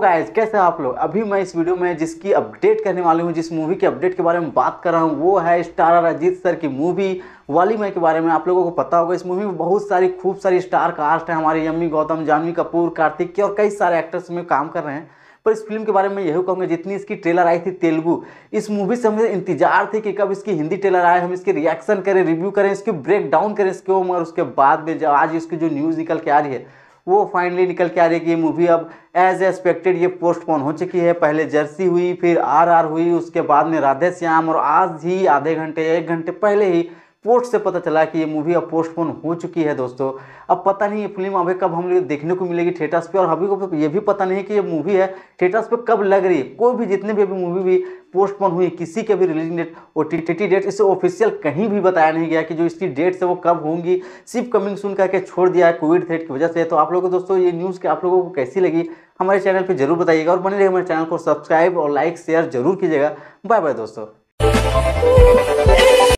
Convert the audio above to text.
guys कैसे आप लोग अभी मैं इस वीडियो में जिसकी अपडेट करने वाली हूँ जिस मूवी के अपडेट के बारे में बात कर रहा हूँ वो है स्टार अजीत सर की मूवी वाली मैं के बारे में आप लोगों को पता होगा इस मूवी में बहुत सारी खूब सारी स्टार कास्ट है हमारे यम्मी गौतम जानवी कपूर कार्तिक के और कई सारे एक्टर्स में काम कर रहे हैं पर इस फिल्म के बारे में यही कहूँगा जितनी इसकी ट्रेलर आई थी तेलुगु इस मूवी से हमें इंतजार थी कि कब इसकी हिंदी ट्रेलर आए हम इसके रिएक्शन करें रिव्यू करें इसके ब्रेक डाउन करें इसके और उसके बाद में जब आज इसकी जो न्यूज़ निकल के आ रही है वो फाइनली निकल के आ रही है कि ये मूवी अब एज एक्सपेक्टेड ये पोस्टपोन हो चुकी है पहले जर्सी हुई फिर आर आर हुई उसके बाद में राधे श्याम और आज ही आधे घंटे एक घंटे पहले ही पोस्ट से पता चला कि ये मूवी अब पोस्टपोन हो चुकी है दोस्तों अब पता नहीं ये फिल्म अभी कब हम लोग देखने को मिलेगी थिएटर्स पे और अभी को ये भी पता नहीं कि ये मूवी है थिएटर्स पे कब लग रही है कोई भी जितने भी अभी मूवी भी पोस्टपोन हुई किसी के भी रिलीज डेट और टी डेट इसे ऑफिशियल कहीं भी बताया नहीं गया कि जो इसकी डेट्स है वो कब होंगी सिर्फ कमिंग सुन करके छोड़ दिया है कोविड थ्रेट की वजह से तो आप लोगों को दोस्तों ये न्यूज़ के आप लोगों को कैसी लगी हमारे चैनल पर जरूर बताइएगा और बने रहिए हमारे चैनल को सब्सक्राइब और लाइक शेयर जरूर कीजिएगा बाय बाय दोस्तों